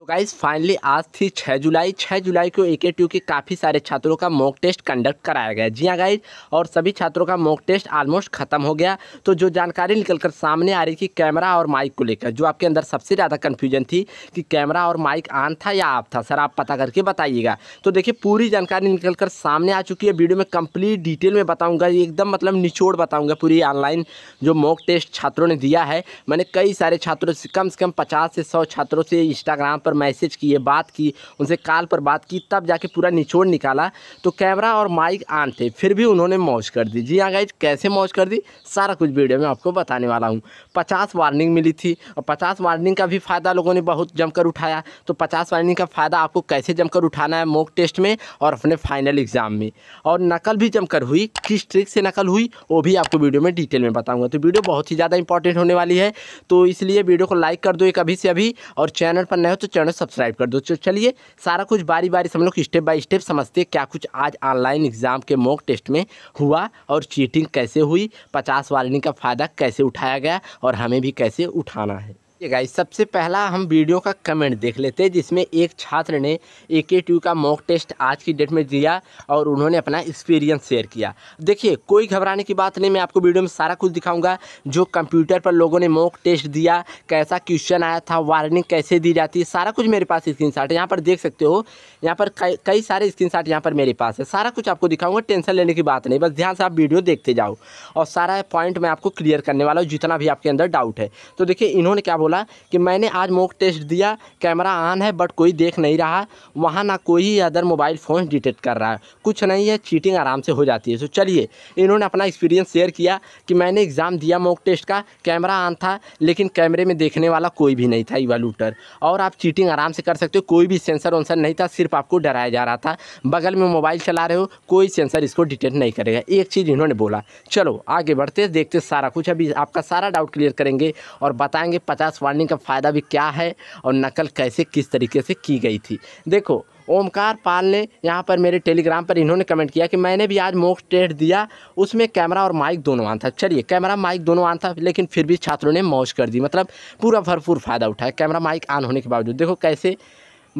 तो guys finally आज थी 6 जुलाई 6 जुलाई को ए के के काफ़ी सारे छात्रों का मॉक टेस्ट कंडक्ट कराया गया जी हाँ गाइज और सभी छात्रों का मॉक टेस्ट ऑलमोस्ट खत्म हो गया तो जो जानकारी निकलकर सामने आ रही थी कैमरा और माइक को लेकर जो आपके अंदर सबसे ज़्यादा कन्फ्यूजन थी कि कैमरा और माइक आन था या आप था सर आप पता करके बताइएगा तो देखिए पूरी जानकारी निकल कर सामने आ चुकी है वीडियो में कम्प्लीट डिटेल में बताऊँगा एकदम मतलब निचोड़ बताऊँगा पूरी ऑनलाइन जो मॉक टेस्ट छात्रों ने दिया है मैंने कई सारे छात्रों से कम से कम पचास से सौ छात्रों से इंस्टाग्राम पर मैसेज किए बात की उनसे कॉल पर बात की तब जाके पूरा निचोड़ निकाला तो कैमरा और माइक आन थे फिर भी उन्होंने मौज कर दी जी हाँ गाइज कैसे मौज कर दी सारा कुछ वीडियो में आपको बताने वाला हूँ पचास वार्निंग मिली थी और पचास वार्निंग का भी फ़ायदा लोगों ने बहुत जमकर उठाया तो पचास वार्निंग का फ़ायदा आपको कैसे जमकर उठाना है मोक टेस्ट में और अपने फाइनल एग्ज़ाम में और नकल भी जमकर हुई किस ट्रिक से नकल हुई वो भी आपको वीडियो में डिटेल में बताऊँगा तो वीडियो बहुत ही ज़्यादा इंपॉर्टेंट होने वाली है तो इसलिए वीडियो को लाइक कर दो एक अभी से अभी और चैनल पर नए हो तो चैनल सब्सक्राइब कर दो चलिए सारा कुछ बारी बारी से हम लोग स्टेप बाय स्टेप समझते हैं क्या कुछ आज ऑनलाइन एग्जाम के मॉक टेस्ट में हुआ और चीटिंग कैसे हुई पचास वालनी का फ़ायदा कैसे उठाया गया और हमें भी कैसे उठाना है ये गाइस सबसे पहला हम वीडियो का कमेंट देख लेते हैं जिसमें एक छात्र ने ए के टू का मॉक टेस्ट आज की डेट में दिया और उन्होंने अपना एक्सपीरियंस शेयर किया देखिए कोई घबराने की बात नहीं मैं आपको वीडियो में सारा कुछ दिखाऊंगा जो कंप्यूटर पर लोगों ने मॉक टेस्ट दिया कैसा क्वेश्चन आया था वार्निंग कैसे दी जाती है सारा कुछ मेरे पास स्क्रीन है यहाँ पर देख सकते हो यहाँ पर कई सारे स्क्रीन शॉट यहाँ पर मेरे पास है सारा कुछ आपको दिखाऊँगा टेंशन लेने की बात नहीं बस ध्यान से आप वीडियो देखते जाओ और सारा पॉइंट मैं आपको क्लियर करने वाला हूँ जितना भी आपके अंदर डाउट है तो देखिए इन्होंने क्या बोला कि मैंने आज मॉक टेस्ट दिया कैमरा ऑन है बट कोई देख नहीं रहा वहाँ ना कोई अदर मोबाइल फ़ोन डिटेक्ट कर रहा है कुछ नहीं है चीटिंग आराम से हो जाती है तो चलिए इन्होंने अपना एक्सपीरियंस शेयर किया कि मैंने एग्ज़ाम दिया मॉक टेस्ट का कैमरा ऑन था लेकिन कैमरे में देखने वाला कोई भी नहीं था इवालूटर और आप चीटिंग आराम से कर सकते हो कोई भी सेंसर वंसर नहीं था सिर्फ आपको डराया जा रहा था बगल में मोबाइल चला रहे हो कोई सेंसर इसको डिटेक्ट नहीं करेगा एक चीज़ इन्होंने बोला चलो आगे बढ़ते देखते सारा कुछ अभी आपका सारा डाउट क्लियर करेंगे और बताएंगे पचास फ्लैश वार्निंग का फ़ायदा भी क्या है और नकल कैसे किस तरीके से की गई थी देखो ओमकार पाल ने यहाँ पर मेरे टेलीग्राम पर इन्होंने कमेंट किया कि मैंने भी आज मोक टेस्ट दिया उसमें कैमरा और माइक दोनों आन था चलिए कैमरा माइक दोनों आन था लेकिन फिर भी छात्रों ने मौज कर दी मतलब पूरा भरपूर फ़ायदा उठाया कैमरा माइक आन होने के बावजूद देखो कैसे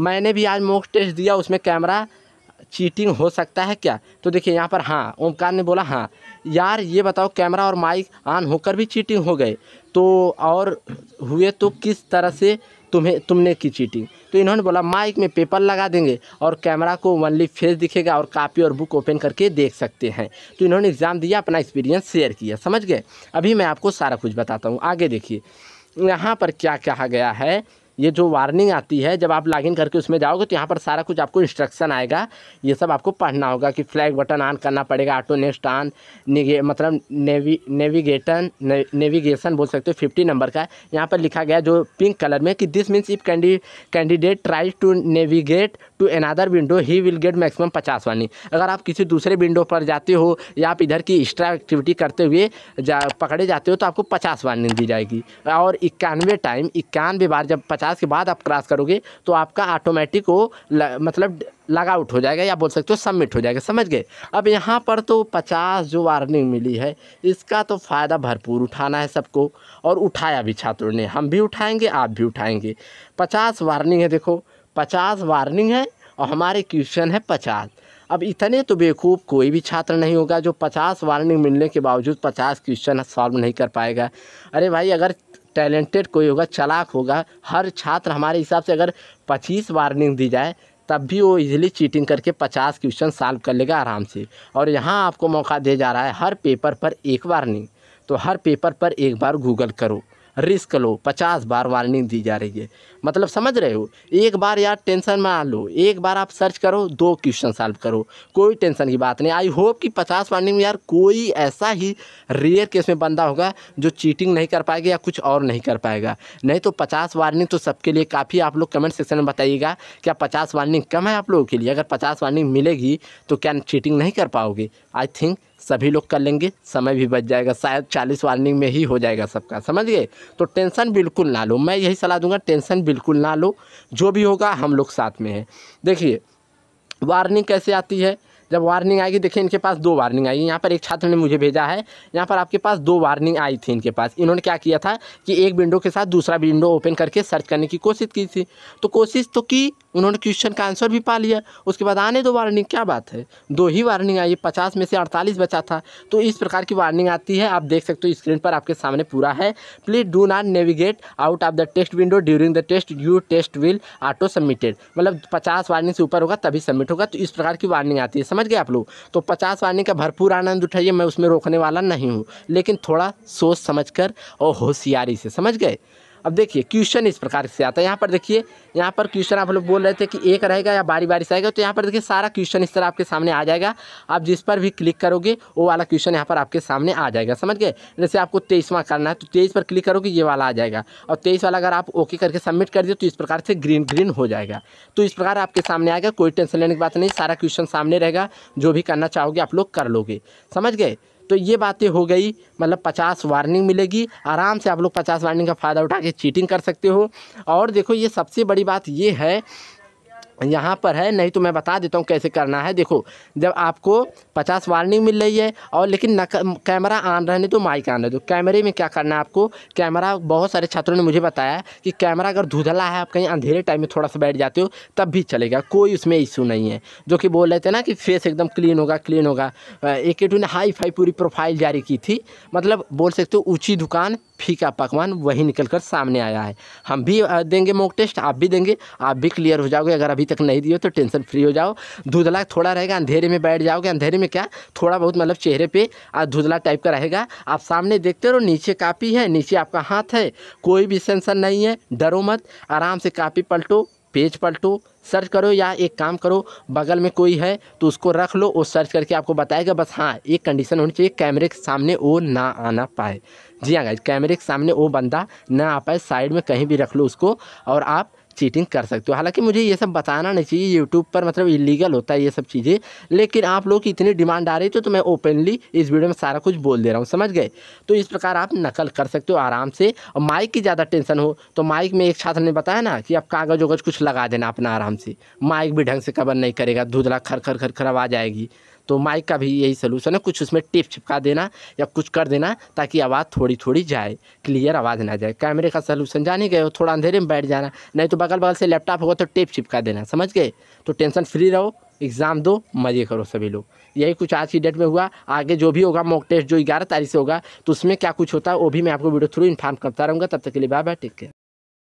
मैंने भी आज मोक टेस्ट दिया उसमें कैमरा चीटिंग हो सकता है क्या तो देखिए यहाँ पर हाँ ओमकार ने बोला हाँ यार ये बताओ कैमरा और माइक ऑन होकर भी चीटिंग हो गए तो और हुए तो किस तरह से तुम्हें तुमने की चीटिंग तो इन्होंने बोला माइक में पेपर लगा देंगे और कैमरा को वनली फेस दिखेगा और कापी और बुक ओपन करके देख सकते हैं तो इन्होंने एग्ज़ाम दिया अपना एक्सपीरियंस शेयर किया समझ गए अभी मैं आपको सारा कुछ बताता हूँ आगे देखिए यहाँ पर क्या कहा गया है ये जो वार्निंग आती है जब आप लॉगिन करके उसमें जाओगे तो यहाँ पर सारा कुछ आपको इंस्ट्रक्शन आएगा ये सब आपको पढ़ना होगा कि फ्लैग बटन ऑन करना पड़ेगा ऑटो नेक्स्ट ऑन मतलब नेवी नेविगेटन ने, नेविगेशन बोल सकते हो फिफ्टी नंबर का यहाँ पर लिखा गया जो पिंक कलर में कि this means if candy candidate try to navigate to another window he will get maximum पचास वानी अगर आप किसी दूसरे विंडो पर जाते हो या आप इधर की एक्स्ट्रा एक्टिविटी करते हुए जा पकड़े जाते हो तो आपको पचास वार्निंग दी जाएगी और इक्यानवे टाइम इक्यानवे बार जब पचास पचास के बाद आप क्रॉस करोगे तो आपका ऑटोमेटिक वो मतलब लग आउट हो जाएगा या बोल सकते हो सबमिट हो जाएगा समझ गए अब यहाँ पर तो पचास जो वार्निंग मिली है इसका तो फ़ायदा भरपूर उठाना है सबको और उठाया भी छात्रों ने हम भी उठाएंगे आप भी उठाएंगे पचास वार्निंग है देखो पचास वार्निंग है और हमारे क्वेश्चन है पचास अब इतने तो बेवकूफ़ कोई भी छात्र नहीं होगा जो पचास वार्निंग मिलने के बावजूद पचास क्वेश्चन सॉल्व नहीं कर पाएगा अरे भाई अगर टैलेंटेड कोई होगा चलाक होगा हर छात्र हमारे हिसाब से अगर पच्चीस वार्निंग दी जाए तब भी वो इजीली चीटिंग करके पचास क्वेश्चन सॉल्व कर लेगा आराम से और यहाँ आपको मौका दिया जा रहा है हर पेपर पर एक वार्निंग तो हर पेपर पर एक बार गूगल करो रिस्क लो पचास बार वार्निंग दी जा रही है मतलब समझ रहे हो एक बार यार टेंशन में आ लो एक बार आप सर्च करो दो क्वेश्चन सॉल्व करो कोई टेंशन की बात नहीं आई होप कि पचास वार्निंग में यार कोई ऐसा ही रेयर केस में बंदा होगा जो चीटिंग नहीं कर पाएगा या कुछ और नहीं कर पाएगा नहीं तो पचास वार्निंग तो सबके लिए काफ़ी आप लोग कमेंट सेक्शन में बताइएगा क्या पचास वार्निंग कम है आप लोगों के लिए अगर पचास वार्निंग मिलेगी तो क्या चीटिंग नहीं कर पाओगे आई थिंक सभी लोग कर लेंगे समय भी बच जाएगा शायद चालीस वार्निंग में ही हो जाएगा सबका समझ गए तो टेंशन बिल्कुल ना लो मैं यही सलाह दूंगा टेंशन बिल्कुल ना लो जो भी होगा हम लोग साथ में हैं देखिए वार्निंग कैसे आती है जब वार्निंग आएगी देखिए इनके पास दो वार्निंग आई यहाँ पर एक छात्र ने मुझे भेजा है यहाँ पर आपके पास दो वार्निंग आई थी इनके पास इन्होंने क्या किया था कि एक विंडो के साथ दूसरा विंडो ओपन करके सर्च करने की कोशिश की थी तो कोशिश तो की उन्होंने क्वेश्चन का आंसर भी पा लिया उसके बाद आने दो वार्निंग क्या बात है दो ही वार्निंग आई पचास में से अड़तालीस बचा था तो इस प्रकार की वार्निंग आती है आप देख सकते हो स्क्रीन पर आपके सामने पूरा है please do not navigate out of the test window during the test you test will auto submitted मतलब पचास वार्निंग से ऊपर होगा तभी सबमिट होगा तो इस प्रकार की वार्निंग आती है समझ गए आप लोग तो पचास वाणी का भरपूर आनंद उठाइए मैं उसमें रोकने वाला नहीं हूँ लेकिन थोड़ा सोच समझ कर और होशियारी से समझ गए अब देखिए क्वेश्चन इस प्रकार से आता है यहाँ पर देखिए यहाँ पर क्वेश्चन आप लोग बोल रहे थे कि एक रहेगा या बारी बारी से आएगा तो यहाँ पर देखिए सारा क्वेश्चन इस तरह आपके सामने आ जाएगा आप जिस पर भी क्लिक करोगे वो वाला क्वेश्चन यहाँ पर आपके सामने आ जाएगा समझ गए जैसे आपको तेईसवा करना है तो तेईस पर क्लिक करोगे ये वाला आ जाएगा और तेईस वाला अगर आप ओके करके सबमिट कर दिए तो इस प्रकार से ग्रीन ग्रीन हो जाएगा तो इस प्रकार आपके सामने आएगा कोई टेंशन लेने की बात नहीं सारा क्वेश्चन सामने रहेगा जो भी करना चाहोगे आप लोग कर लोगे समझ गए तो ये बातें हो गई मतलब पचास वार्निंग मिलेगी आराम से आप लोग पचास वार्निंग का फ़ायदा उठा के चीटिंग कर सकते हो और देखो ये सबसे बड़ी बात ये है यहाँ पर है नहीं तो मैं बता देता हूँ कैसे करना है देखो जब आपको पचास वार्निंग मिल रही है और लेकिन न कैमरा ऑन रहने तो माइक आन रहे तो कैमरे में क्या करना है आपको कैमरा बहुत सारे छात्रों ने मुझे बताया कि कैमरा अगर धुधला है आप कहीं अंधेरे टाइम में थोड़ा सा बैठ जाते हो तब भी चलेगा कोई उसमें इशू नहीं है जो कि बोल रहे थे ना कि फेस एकदम क्लीन होगा क्लीन होगा ए के टू ने हाई फाई पूरी प्रोफाइल जारी की थी मतलब बोल सकते हो ऊँची दुकान फीका पकवान वही निकल कर सामने आया है हम भी देंगे मोक टेस्ट आप भी देंगे आप भी क्लियर हो जाओगे अगर अभी तक नहीं दिए तो टेंशन फ्री हो जाओ धुंधला थोड़ा रहेगा अंधेरे में बैठ जाओगे अंधेरे में क्या थोड़ा बहुत मतलब चेहरे पर धुंधला टाइप का रहेगा आप सामने देखते रहो नीचे कापी है नीचे आपका हाथ है कोई भी सेंसर नहीं है डरो मत आराम से कापी पलटो पेज पलटो सर्च करो या एक काम करो बगल में कोई है तो उसको रख लो वो सर्च करके आपको बताएगा बस हाँ एक कंडीशन होनी चाहिए कैमरे के सामने वो ना आना पाए जी हाँ गाइज कैमरे के सामने वो बंदा ना आ पाए साइड में कहीं भी रख लो उसको और आप चीटिंग कर सकते हो हालांकि मुझे ये सब बताना नहीं चाहिए यूट्यूब पर मतलब इलीगल होता है ये सब चीज़ें लेकिन आप लोग की इतनी डिमांड आ रही थी तो, तो मैं ओपनली इस वीडियो में सारा कुछ बोल दे रहा हूँ समझ गए तो इस प्रकार आप नकल कर सकते हो आराम से और माइक की ज़्यादा टेंशन हो तो माइक में एक छात्र ने बताया ना कि आप कागज़ वगज कुछ लगा देना अपना आराम से माइक भी ढंग से कवर नहीं करेगा धुधला खर खर खर खर आवाज़ आएगी तो माइक का भी यही सोलूशन है कुछ उसमें टिप चिपका देना या कुछ कर देना ताकि आवाज़ थोड़ी थोड़ी जाए क्लियर आवाज़ ना जाए कैमरे का सोलूशन जान ही गए हो थोड़ा अंधेरे में बैठ जाना नहीं तो बगल बगल से लैपटॉप होगा तो टेप चिपका देना समझ गए तो टेंशन फ्री रहो एग्ज़ाम दो मज़े करो सभी लोग यही कुछ आज की डेट में हुआ आगे जो भी होगा मॉक टेस्ट जो ग्यारह तारीख से होगा तो उसमें क्या कुछ होता है वो भी मैं आपको वीडियो थ्रू इन्फॉर्म करता रहूँगा तब तक के लिए बाय बाय टेक केयर